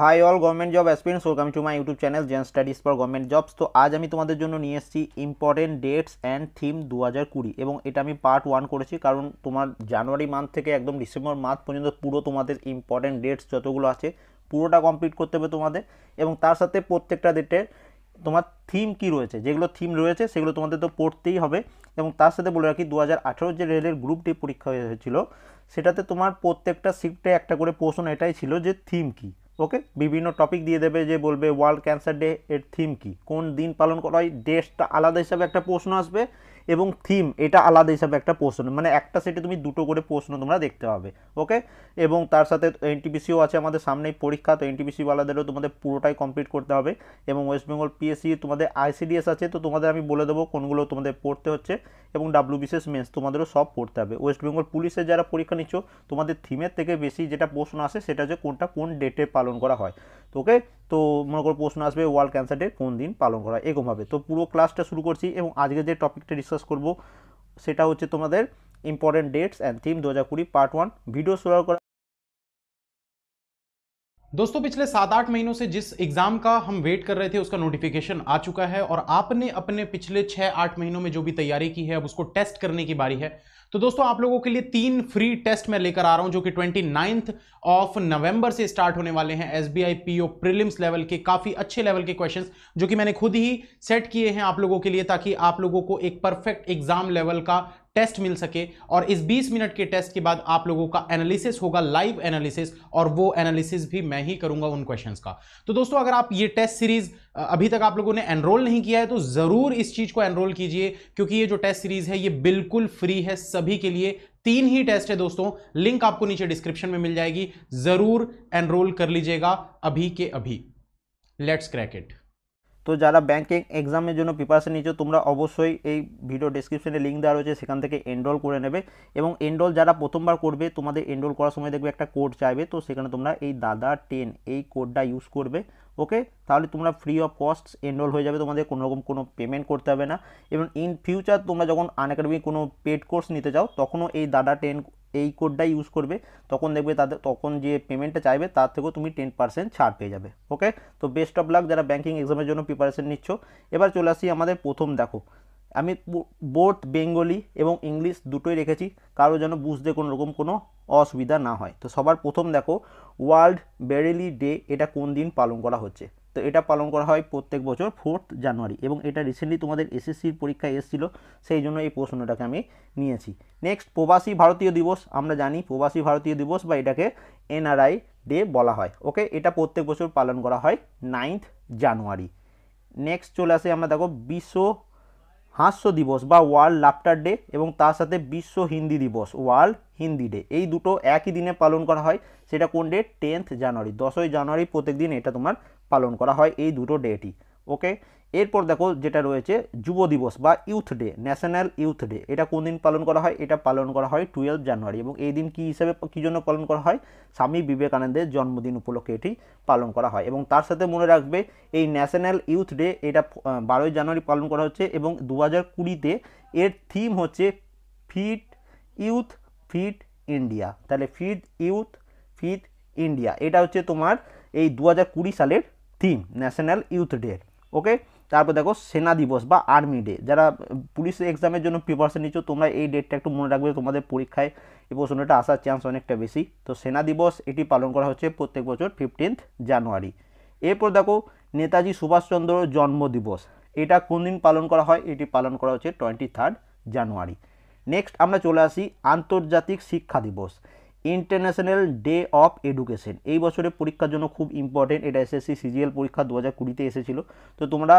high all government job aspirants welcome to my YouTube channel gen studies for government jobs তো আজ আমি তোমাদের জন্য নিয়ে এসেছি ইম্পর্টেন্ট ডেটস অ্যান্ড থিম দু হাজার কুড়ি এবং এটা আমি পার্ট ওয়ান করেছি কারণ তোমার জানুয়ারি মান্থ থেকে একদম ডিসেম্বর মান্থ পর্যন্ত পুরো তোমাদের ইম্পর্টেন্ট ডেটস যতগুলো আছে পুরোটা কমপ্লিট করতে হবে তোমাদের এবং তার সাথে প্রত্যেকটা ডেটের তোমার থিম কি রয়েছে যেগুলো থিম রয়েছে সেগুলো তোমাদের তো পড়তেই হবে এবং তার সাথে বলে রাখি দু হাজার যে রেলের গ্রুপ ডি পরীক্ষা হয়েছিল সেটাতে তোমার প্রত্যেকটা শিফটে একটা করে প্রশ্ন এটাই ছিল যে থিম কী ওকে বিভিন্ন টপিক দিয়ে দেবে যে বলবে ওয়ার্ল্ড ক্যান্সার ডে এর থিম কি কোন দিন পালন করা হয় ডেটটা আলাদা হিসাবে একটা প্রশ্ন আসবে এবং থিম এটা আলাদা হিসাবে একটা প্রশ্ন মানে একটা সেটে তুমি দুটো করে প্রশ্ন তোমরা দেখতে পাবে ওকে এবং তার সাথে এনটিপিসিও আছে আমাদের সামনেই পরীক্ষা তো এন এনটিপিসিওয়ালাদেরও তোমাদের পুরোটাই কমপ্লিট করতে হবে এবং ওয়েস্ট বেঙ্গল পিএসসি তোমাদের আইসিডিএস আছে তো তোমাদের আমি বলে দেবো কোনগুলো তোমাদের পড়তে হচ্ছে এবং বিশেষ মেন্স তোমাদেরও সব পড়তে হবে ওয়েস্ট বেঙ্গল পুলিশের যারা পরীক্ষা নিচ্ছ তোমাদের থিমের থেকে বেশি যেটা প্রশ্ন আসে সেটা হচ্ছে কোনটা কোন ডেটে পালন করা হয় তো ওকে तो मन कर प्रश्न आसें वार्ल्ड कैंसार डे को दिन पालन एकम भाव तो पुरो क्लसटा शुरू कर आज के टपिकट डिसकस करब तुम्हारे इम्पर्टेंट डेट्स एंड थीम दो हज़ार कूड़ी पार्ट वन भिडियो शुरू कर दोस्तों पिछले सात आठ महीनों से जिस एग्जाम का हम वेट कर रहे थे उसका नोटिफिकेशन आ चुका है और आपने अपने पिछले छह आठ महीनों में जो भी तैयारी की है अब उसको टेस्ट करने की बारी है तो दोस्तों आप लोगों के लिए तीन फ्री टेस्ट मैं लेकर आ रहा हूं जो कि ट्वेंटी नाइन्थ ऑफ नवंबर से स्टार्ट होने वाले हैं S B I O prelims level के काफी अच्छे लेवल के क्वेश्चंस जो कि मैंने खुद ही सेट किए हैं आप लोगों के लिए ताकि आप लोगों को एक परफेक्ट एग्जाम लेवल का टेस्ट मिल सके और इस 20 मिनट के टेस्ट के बाद आप लोगों का एनालिसिस होगा लाइव एनालिसिस और वो एनालिसिस भी मैं ही करूंगा उन क्वेश्चंस का तो दोस्तों अगर आप ये टेस्ट सीरीज अभी तक आप लोगों ने एनरोल नहीं किया है तो ज़रूर इस चीज़ को एनरोल कीजिए क्योंकि ये जो टेस्ट सीरीज है ये बिल्कुल फ्री है सभी के लिए तीन ही टेस्ट है दोस्तों लिंक आपको नीचे डिस्क्रिप्शन में मिल जाएगी ज़रूर एनरोल कर लीजिएगा अभी के अभी लेट्स क्रैकेट তো যারা ব্যাংকিং এক্সামের জন্য প্রিপারেশন নিচ্ছ তোমরা অবশ্যই এই ভিডিও ডিসক্রিপশনে লিঙ্ক দেওয়া রয়েছে সেখান থেকে এনরোল করে নেবে এবং এনরোল যারা প্রথমবার করবে তোমাদের এনরোল করার সময় দেখবে একটা কোড চাইবে তো সেখানে তোমরা এই দাদা টেন এই কোডটা ইউজ করবে ওকে তাহলে তোমরা ফ্রি অফ কস্ট এনরোল হয়ে যাবে তোমাদের কোনো রকম কোনো পেমেন্ট করতে হবে না এবং ইন ফিউচার তোমরা যখন আন কোনো পেড কোর্স নিতে চাও তখনও এই দাদা টেন এই কোডটাই ইউজ করবে তখন দেখবে তাদের তখন যে পেমেন্টটা চাইবে তার থেকেও তুমি টেন পার্সেন্ট ছাড় পেয়ে যাবে ওকে তো বেস্ট অফ লাক যারা ব্যাঙ্কিং এক্সামের জন্য প্রিপারেশন নিচ্ছ এবার চলে আসি আমাদের প্রথম দেখো আমি বোথ বেঙ্গলি এবং ইংলিশ দুটোই রেখেছি কারো যেন বুঝতে কোনো রকম কোনো অসুবিধা না হয় তো সবার প্রথম দেখো ওয়ার্ল্ড বেরেলি ডে এটা কোন দিন পালন করা হচ্ছে তো এটা পালন করা হয় প্রত্যেক বছর ফোর্থ জানুয়ারি এবং এটা রিসেন্টলি তোমাদের এসএসসির পরীক্ষায় এসেছিলো সেই জন্য এই প্রশ্নটাকে আমি নিয়েছি নেক্সট প্রবাসী ভারতীয় দিবস আমরা জানি প্রবাসী ভারতীয় দিবস বা এটাকে এনআরআই ডে বলা হয় ওকে এটা প্রত্যেক বছর পালন করা হয় নাইন্থ জানুয়ারি নেক্সট চলে আসে আমরা দেখো বিশ্ব হাস্য দিবস বা ওয়ার্ল্ড লাফটার ডে এবং তার সাথে বিশ্ব হিন্দি দিবস ওয়ার্ল্ড হিন্দি ডে এই দুটো একই দিনে পালন করা হয় সেটা কোন ডে টেন্থ জানুয়ারি দশই জানুয়ারি প্রত্যেক দিন এটা তোমার পালন করা হয় এই দুটো ডেটি ওকে এরপর দেখো যেটা রয়েছে যুব দিবস বা youth day national youth day এটা কোন দিন পালন করা হয় এটা পালন করা হয় টুয়েলভ জানুয়ারি এবং এই দিন কী হিসেবে কী জন্য পালন করা হয় স্বামী বিবেকানন্দের জন্মদিন উপলক্ষে এটি পালন করা হয় এবং তার সাথে মনে রাখবে এই ন্যাশনাল ইউথ ডে এটা বারোই জানুয়ারি পালন করা হচ্ছে এবং দু হাজার কুড়িতে এর থিম হচ্ছে ফিট ইউথ ফিট ইন্ডিয়া তাহলে ফিট ইউথ ফিট ইন্ডিয়া এটা হচ্ছে তোমার এই দু হাজার কুড়ি সালের theme national youth day okay তারপর দেখো সেনা দিবস বা আর্মি ডে যারা পুলিশ এক্সামের জন্য প্রিপারেশন নিচ্ছ তোমরা এই ডেটটা একটু মনে রাখবে তোমাদের পরীক্ষায় এই প্রশ্নটা আসার চান্স অনেকটা বেশি তো সেনা দিবস এটি পালন করা হচ্ছে প্রত্যেক বছর ফিফটিন্থ জানুয়ারি এরপর দেখো নেতাজি সুভাষচন্দ্র জন্ম দিবস এটা কোন দিন পালন করা হয় এটি পালন করা হচ্ছে টোয়েন্টি থার্ড জানুয়ারি নেক্সট আমরা চলে আসি আন্তর্জাতিক শিক্ষা দিবস ইন্টারন্যাশনাল ডে অফ এডুকেশন এই বছরের পরীক্ষার জন্য খুব ইম্পর্টেন্ট এটা এসএসসি সিজিএল পরীক্ষা দু হাজার কুড়িতে এসেছিলো তো তোমরা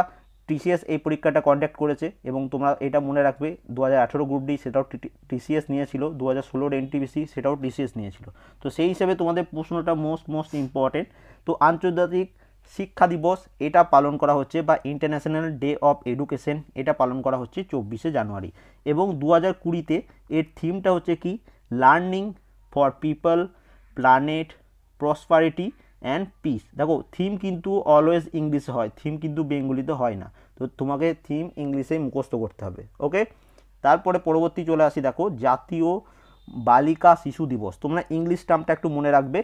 টিসিএস এই পরীক্ষাটা কন্ট্যাক্ট করেছে এবং তোমরা এটা মনে রাখবে দু হাজার আঠেরো গ্রুপ ডি সেটাও টিসিএস নিয়েছিল দু হাজার ষোলোর এনটিবিসি সেটাও টিসিএস নিয়েছিল তো সেই হিসেবে তোমাদের প্রশ্নটা মোস্ট মোস্ট ইম্পর্টেন্ট তো আন্তর্জাতিক শিক্ষা দিবস এটা পালন করা হচ্ছে বা ইন্টারন্যাশনাল ডে অফ এডুকেশন এটা পালন করা হচ্ছে চব্বিশে জানুয়ারি এবং দু হাজার কুড়িতে এর থিমটা হচ্ছে কি learning for people planet prosperity and peace দেখো থিম কিন্তু অলওয়েজ ইংলিশে হয় থিম কিন্তু বেঙ্গলিতে হয় না তো তোমাকে থিম ইংলিশে মুখস্থ করতে হবে ওকে তারপরে পরবর্তী চলে আসি দেখো জাতীয় বালিকা শিশু দিবস তোমরা ইংলিশ টার্মটা একটু মনে রাখবে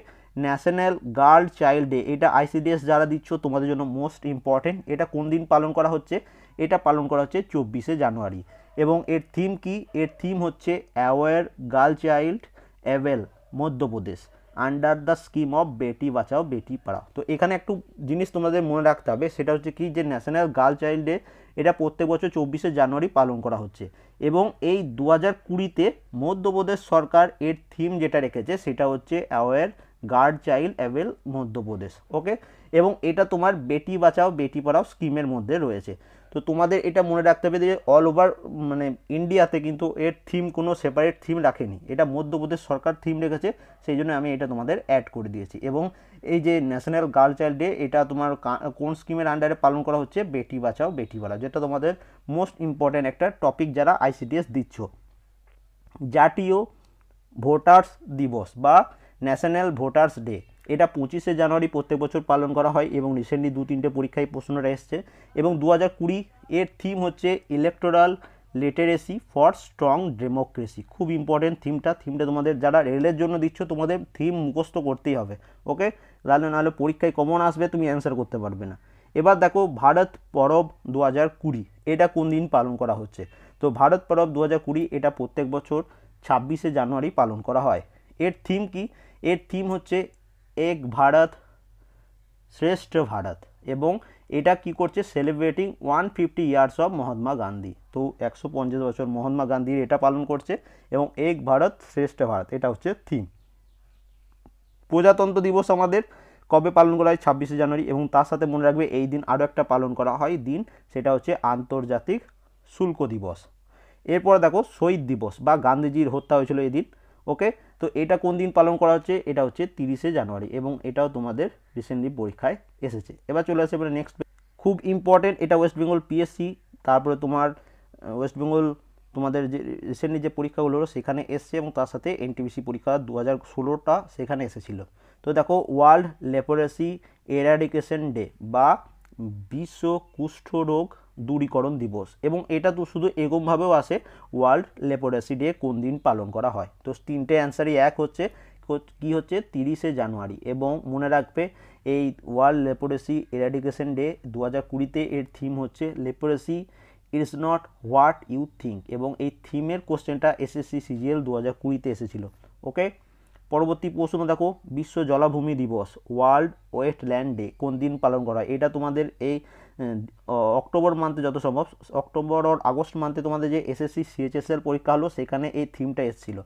ন্যাশনাল গার্ল চাইল্ড ডে এটা আইসিডিএস যারা দিচ্ছ তোমাদের জন্য মোস্ট ইম্পর্টেন্ট এটা কোন দিন পালন করা হচ্ছে এটা পালন করা হচ্ছে চব্বিশে জানুয়ারি এবং এর থিম কি এর থিম হচ্ছে aware girl child avail Madhya Pradesh under the scheme of Beti Bachao বেটি পাড়া তো এখানে একটু জিনিস তোমাদের মনে রাখতে হবে সেটা হচ্ছে কি যে ন্যাশনাল গার্ল চাইল্ড ডে এটা প্রত্যেক বছর চব্বিশে জানুয়ারি পালন করা হচ্ছে এবং এই দু হাজার কুড়িতে মধ্যপ্রদেশ সরকার এর থিম যেটা রেখেছে সেটা হচ্ছে aware girl child avail Madhya Pradesh okay এবং এটা তোমার বেটি বাঁচাও বেটি পড়াও স্কিমের মধ্যে রয়েছে তো তোমাদের এটা মনে রাখতে হবে যে অল ওভার মানে ইন্ডিয়াতে কিন্তু এর থিম কোনো সেপারেট থিম রাখেনি এটা মধ্যপ্রদেশ সরকার থিম রেখেছে সেই জন্য আমি এটা তোমাদের অ্যাড করে দিয়েছি এবং এই যে ন্যাশনাল গার্ল চাইল্ড ডে এটা তোমার কোন স্কিমের আন্ডারে পালন করা হচ্ছে বেটি বাঁচাও বেটি বলা যেটা তোমাদের মোস্ট ইম্পর্ট্যান্ট একটা টপিক যারা আইসিডিএস দিচ্ছ জাতীয় ভোটার্স দিবস বা ন্যাশনাল ভোটার্স ডে এটা পঁচিশে জানুয়ারি প্রত্যেক বছর পালন করা হয় এবং রিসেন্টলি দু তিনটে পরীক্ষায় প্রশ্নটা এসছে এবং দু হাজার কুড়ি এর থিম হচ্ছে electoral literacy for strong democracy খুব ইম্পর্টেন্ট থিমটা থিমটা তোমাদের যারা রেলের জন্য দিচ্ছ তোমাদের থিম মুখস্থ করতেই হবে ওকে তাহলে নাহলে পরীক্ষায় কমন আসবে তুমি অ্যান্সার করতে পারবে না এবার দেখো ভারত পরব দু হাজার কুড়ি এটা কোন দিন পালন করা হচ্ছে তো ভারত পরব দু হাজার কুড়ি এটা প্রত্যেক বছর ছাব্বিশে জানুয়ারি পালন করা হয় এর থিম কি এর থিম হচ্ছে এক ভারত শ্রেষ্ঠ ভারত এবং এটা কি করছে celebrating one fifty years of Mahatma Gandhi তো একশো পঞ্চাশ বছর মহাত্মা গান্ধীর এটা পালন করছে এবং এক ভারত শ্রেষ্ঠ ভারত এটা হচ্ছে থিম প্রজাতন্ত্র দিবস আমাদের কবে পালন করা হয় ছাব্বিশে জানুয়ারি এবং তার সাথে মনে রাখবে এই দিন আরও একটা পালন করা হয় দিন সেটা হচ্ছে আন্তর্জাতিক শুল্ক দিবস এরপর দেখো শহীদ দিবস বা গান্ধীজির হত্যা হয়েছিল এই দিন ওকে তো এটা কোন দিন পালন করা হচ্ছে এটা হচ্ছে তিরিশে জানুয়ারি এবং এটাও তোমাদের রিসেন্টলি পরীক্ষায় এসেছে এবার চলে আসে এবারে নেক্সট খুব ইম্পর্টেন্ট এটা ওয়েস্ট বেঙ্গল পিএসসি তারপরে তোমার ওয়েস্টবেঙ্গল তোমাদের যে রিসেন্টলি যে পরীক্ষাগুলো সেখানে এসছে এবং তার সাথে এনটিবিসি পরীক্ষা দু হাজার ষোলোটা সেখানে এসেছিলো তো দেখো ওয়ার্ল্ড লেপোরেসি এরাডিকেশন ডে বা বিশ্ব কুষ্ঠরোগ দূরীকরণ দিবস এবং এটা তো শুধু এরকমভাবেও আসে ওয়ার্ল্ড লেপোরেসি ডে কোন দিন পালন করা হয় তো তিনটে অ্যান্সারই এক হচ্ছে কি হচ্ছে তিরিশে জানুয়ারি এবং মনে রাখবে এই ওয়ার্ল্ড লেপোরেসি এরাডিকেশন ডে দু হাজার কুড়িতে এর থিম হচ্ছে leprosy it's not what you think এবং এই থিমের কোশ্চেনটা এসএসসি সিজিএল দু হাজার কুড়িতে এসেছিলো ওকে পরবর্তী প্রশ্ন দেখো বিশ্ব জলাভূমি দিবস ওয়ার্ল্ড ওয়েস্টল্যান্ড ডে কোন দিন পালন করা এটা তোমাদের এই অক্টোবর মান্থে যত সম্ভব অক্টোবর ওর আগস্ট মান্থে তোমাদের যে এসএসসি সিএচএসএল পরীক্ষা হলো সেখানে এই থিমটা এসেছিল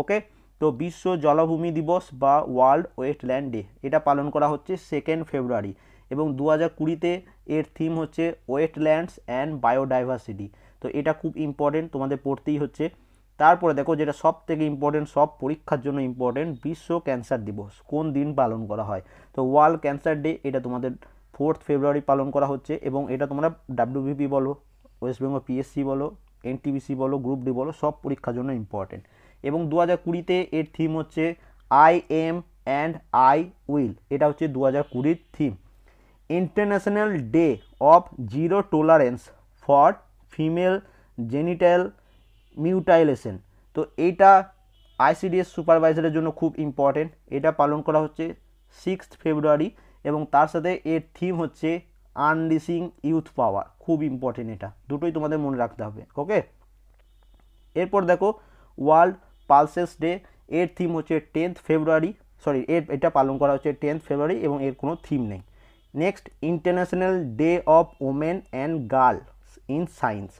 ওকে তো বিশ্ব জলাভূমি দিবস বা ওয়ার্ল্ড ওয়েস্টল্যান্ড ডে এটা পালন করা হচ্ছে সেকেন্ড ফেব্রুয়ারি এবং দু হাজার কুড়িতে এর থিম হচ্ছে ওয়েটল্যান্ডস অ্যান্ড বায়োডাইভার্সিটি তো এটা খুব ইম্পর্টেন্ট তোমাদের পড়তেই হচ্ছে তারপরে দেখো যেটা সব থেকে ইম্পর্টেন্ট সব পরীক্ষার জন্য ইম্পর্টেন্ট বিশ্ব ক্যান্সার দিবস কোন দিন পালন করা হয় তো ওয়ার্ল্ড ক্যান্সার ডে এটা তোমাদের ফোর্থ ফেব্রুয়ারি পালন করা হচ্ছে এবং এটা তোমরা ডাব্লিউবিপি বলো ওয়েস্ট বেঙ্গল পিএসসি বলো এনটিবিসি বলো গ্রুপ ডি বলো সব পরীক্ষার জন্য ইম্পর্টেন্ট এবং দু হাজার কুড়িতে এর থিম হচ্ছে I am and I will এটা হচ্ছে দু হাজার কুড়ির theme international day of zero tolerance for female genital mutilation তো এইটা আইসিডিএস সুপারভাইজারের জন্য খুব ইম্পর্টেন্ট এটা পালন করা হচ্ছে সিক্সথ ফেব্রুয়ারি এবং তার সাথে এর থিম হচ্ছে আনডিসিং ইউথ পাওয়ার খুব ইম্পর্টেন্ট এটা দুটোই তোমাদের মনে রাখতে হবে ওকে এরপর দেখো ওয়ার্ল্ড পালসেস ডে এর থিম হচ্ছে টেন্থ ফেব্রুয়ারি সরি এর এটা পালন করা হচ্ছে টেন্থ ফেব্রুয়ারি এবং এর কোনো থিম নেই next international day of women and girls in science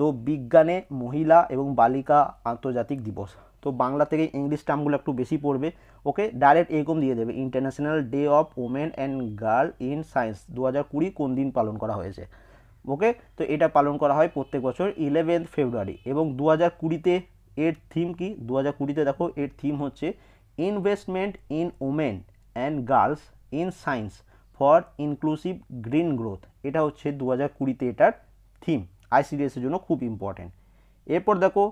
তো বিজ্ঞানে মহিলা এবং বালিকা আন্তর্জাতিক দিবস তো বাংলা থেকে ইংলিশ টার্মগুলো একটু বেশি পড়বে ওকে ডাইরেক্ট এরকম দিয়ে দেবে international day of women and girl in science দু হাজার কুড়ি কোন দিন পালন করা হয়েছে ওকে তো এটা পালন করা হয় প্রত্যেক বছর ইলেভেন্থ ফেব্রুয়ারি এবং দু হাজার কুড়িতে এর থিম কি দু হাজার কুড়িতে দেখো এর থিম হচ্ছে investment in women and girls in science for inclusive green growth এটা হচ্ছে দু হাজার কুড়িতে এটার থিম আইসিডিএসের জন্য খুব ইম্পর্টেন্ট এরপর দেখো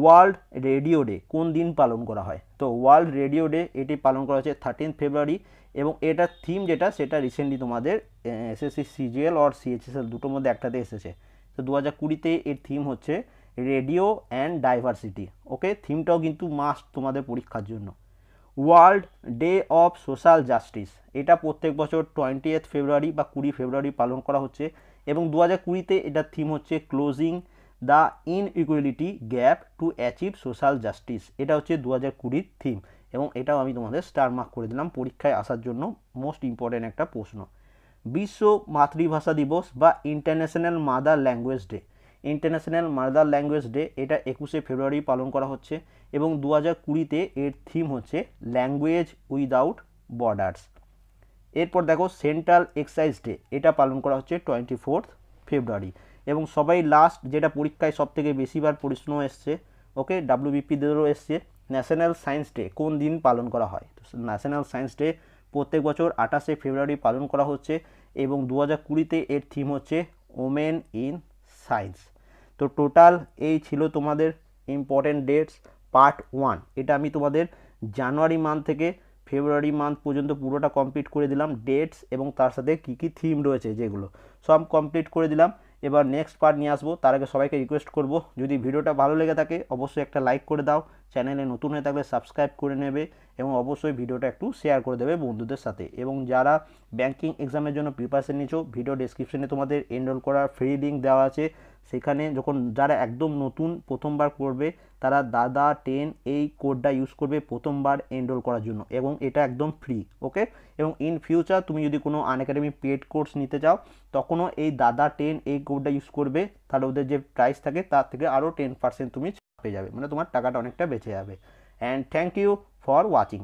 ওয়ার্ল্ড রেডিও ডে কোন দিন পালন করা হয় তো ওয়ার্ল্ড রেডিও ডে এটি পালন করা হচ্ছে থার্টিন ফেব্রুয়ারি এবং এটার থিম যেটা সেটা রিসেন্টলি তোমাদের এসএসসি সিজিএল অর সিএচএসএল দুটোর মধ্যে একটাতে এসেছে তো দু হাজার কুড়িতে এর থিম হচ্ছে রেডিও অ্যান্ড ডাইভার্সিটি ওকে থিমটাও কিন্তু মাস্ট তোমাদের পরীক্ষার জন্য world day of social justice এটা প্রত্যেক বছর টোয়েন্টি ফেব্রুয়ারি বা কুড়ি ফেব্রুয়ারি পালন করা হচ্ছে এবং দু হাজার কুড়িতে এটার থিম হচ্ছে closing the inequality gap to achieve social justice এটা হচ্ছে দু হাজার কুড়ির থিম এবং এটাও আমি তোমাদের স্টার মার্ক করে দিলাম পরীক্ষায় আসার জন্য মোস্ট ইম্পর্ট্যান্ট একটা প্রশ্ন বিশ্ব মাতৃভাষা দিবস বা international mother language day international mother language day এটা একুশে ফেব্রুয়ারি পালন করা হচ্ছে এবং দু হাজার কুড়িতে এর থিম হচ্ছে ল্যাঙ্গুয়েজ উইদাউট বর্ডার্স এরপর দেখো সেন্ট্রাল এক্সাইজ ডে এটা পালন করা হচ্ছে টোয়েন্টি ফোর্থ ফেব্রুয়ারি এবং সবাই লাস্ট যেটা পরীক্ষায় সবথেকে বেশিবার প্রশ্ন এসছে ওকে ডাব্লিউবিপিদেরও এসছে ন্যাশনাল সায়েন্স ডে কোন দিন পালন করা হয় তো ন্যাশনাল সায়েন্স ডে প্রত্যেক বছর আঠাশে ফেব্রুয়ারি পালন করা হচ্ছে এবং দু হাজার কুড়িতে এর থিম হচ্ছে ওমেন ইন সায়েন্স তো টোটাল এই ছিল তোমাদের ইম্পর্টেন্ট ডেটস পার্ট ওয়ান এটা আমি তোমাদের জানুয়ারি মান্থ থেকে ফেব্রুয়ারি মান্থ পর্যন্ত পুরোটা কমপ্লিট করে দিলাম ডেটস এবং তার সাথে কী কী থিম রয়েছে যেগুলো সব কমপ্লিট করে দিলাম এবার নেক্সট পার্ট নিয়ে আসবো তার আগে সবাইকে রিকোয়েস্ট করব যদি ভিডিওটা ভালো লেগে থাকে অবশ্যই একটা লাইক করে দাও চ্যানেলে নতুন হয়ে থাকলে সাবস্ক্রাইব করে নেবে এবং অবশ্যই ভিডিওটা একটু শেয়ার করে দেবে বন্ধুদের সাথে এবং যারা ব্যাংকিং এক্সামের জন্য প্রিপারেশন নিয়েছো ভিডিও ডিসক্রিপশানে তোমাদের এনরোল করার ফ্রি লিঙ্ক দেওয়া আছে সেখানে যখন যারা একদম নতুন প্রথমবার করবে তারা দাদা টেন এই কোডটা ইউজ করবে প্রথমবার এনরোল করার জন্য এবং এটা একদম ফ্রি ওকে এবং ইন ফিউচার তুমি যদি কোনো আনএকাডেমি পেড কোর্স নিতে চাও তখনও এই দাদা টেন এই কোডটা ইউজ করবে তাহলে ওদের যে প্রাইস থাকে তার থেকে আরও টেন পার্সেন্ট তুমি পেয়ে যাবে মানে তোমার টাকাটা অনেকটা বেঁচে যাবে and thank you for watching